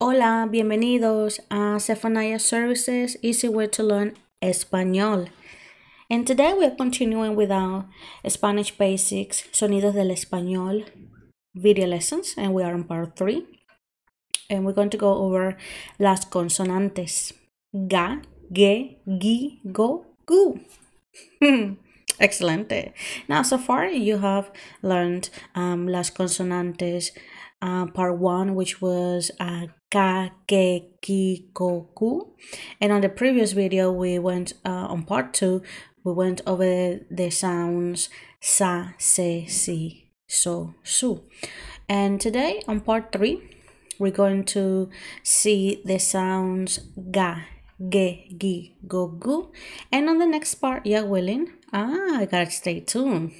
Hola, bienvenidos a Sephania Services Easy Way to Learn Español. And today we are continuing with our Spanish Basics Sonidos del Español video lessons, and we are on part 3. And we're going to go over las consonantes ga, ge, gi, go, gu. Excelente. Now, so far you have learned um, las consonantes. Uh, part one, which was uh, Kakekikoku. And on the previous video, we went uh, on part two, we went over the sounds sa, se, si, so, su. And today on part three, we're going to see the sounds ga, ge, gi, go, gu. And on the next part, you're willing? Ah, I gotta stay tuned.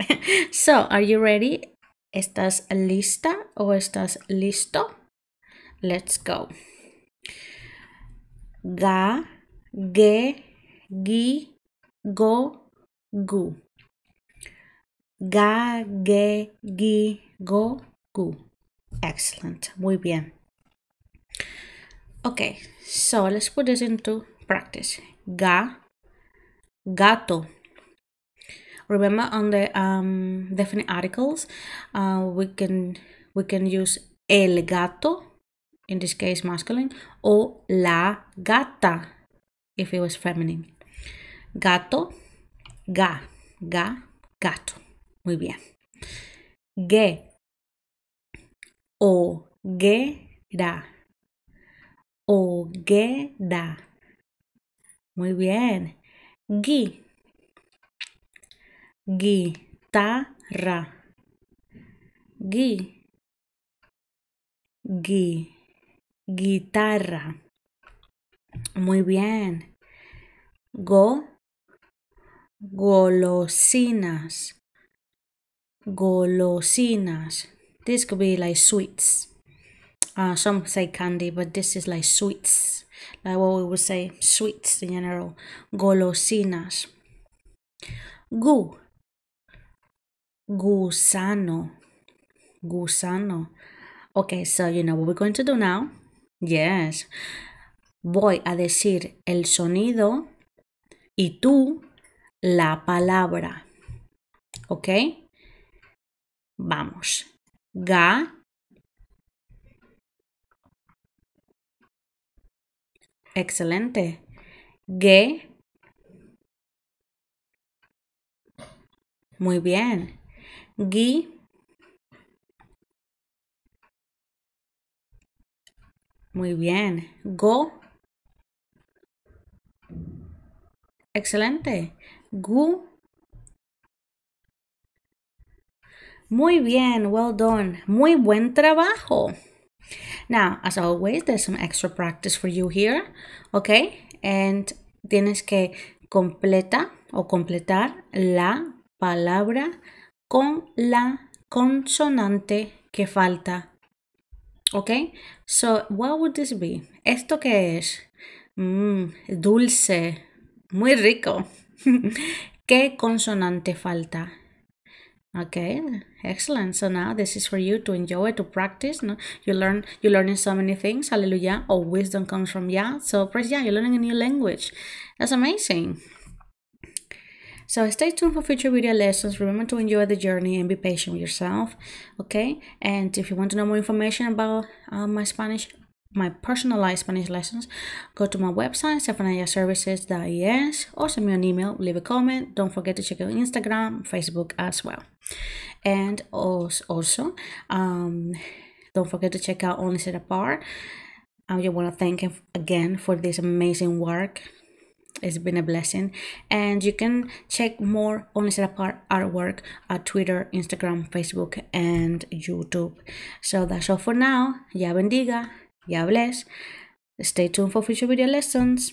so, are you ready? ¿Estás lista o estás listo? let's go ga ge gi go gu ga ge gi go gu excellent muy bien okay so let's put this into practice ga gato remember on the um, definite articles uh, we can we can use el gato in this case masculine, o la gata, if it was feminine. Gato, ga, ga, gato. Muy bien. Ge, o da, o da, Muy bien. Gui, ra gui, gui guitarra. Muy bien. Go, golosinas, golosinas. This could be like sweets. Uh, some say candy, but this is like sweets. Like what we would say, sweets in general. Golosinas. Gu, gusano, gusano. Okay, so you know what we're going to do now Yes. Voy a decir el sonido y tú la palabra. ¿Ok? Vamos. Ga. Excelente. Ge. Muy bien. Gui. Muy bien. Go. Excelente. Gu. Muy bien. Well done. Muy buen trabajo. Now, as always, there's some extra practice for you here. Okay? And tienes que completa o completar la palabra con la consonante que falta Okay, so what would this be? ¿Esto qué es? Mmm, dulce. Muy rico. ¿Qué consonante falta? Okay, excellent. So now this is for you to enjoy, to practice. No? You learn, you're learning so many things. Hallelujah. All wisdom comes from Yah. So praise Yah, you're learning a new language. That's amazing. So stay tuned for future video lessons. Remember to enjoy the journey and be patient with yourself. Okay. And if you want to know more information about uh, my Spanish, my personalized Spanish lessons, go to my website, stephaniaservices.es, or send me an email, leave a comment. Don't forget to check out Instagram, Facebook as well. And also, um, don't forget to check out Only Set Apart. I just want to thank him again for this amazing work it's been a blessing and you can check more only set apart artwork at Twitter, Instagram, Facebook and YouTube. So that's all for now. Ya bendiga, ya bless. Stay tuned for future video lessons.